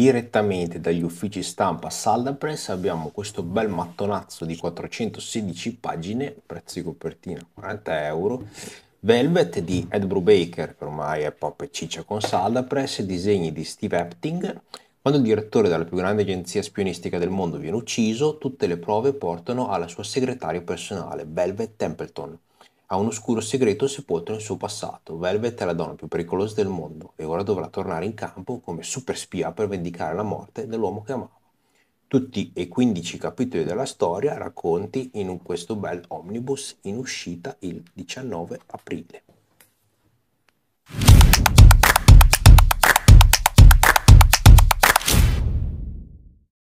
direttamente dagli uffici stampa Saldapress abbiamo questo bel mattonazzo di 416 pagine, prezzo di copertina 40 euro, Velvet di Ed Brubaker, che ormai è pop e ciccia con Saldapress, disegni di Steve Epting, quando il direttore della più grande agenzia spionistica del mondo viene ucciso, tutte le prove portano alla sua segretaria personale, Velvet Templeton, ha un oscuro segreto sepolto nel suo passato. Velvet è la donna più pericolosa del mondo e ora dovrà tornare in campo come super spia per vendicare la morte dell'uomo che amava. Tutti e 15 capitoli della storia racconti in questo bel omnibus in uscita il 19 aprile.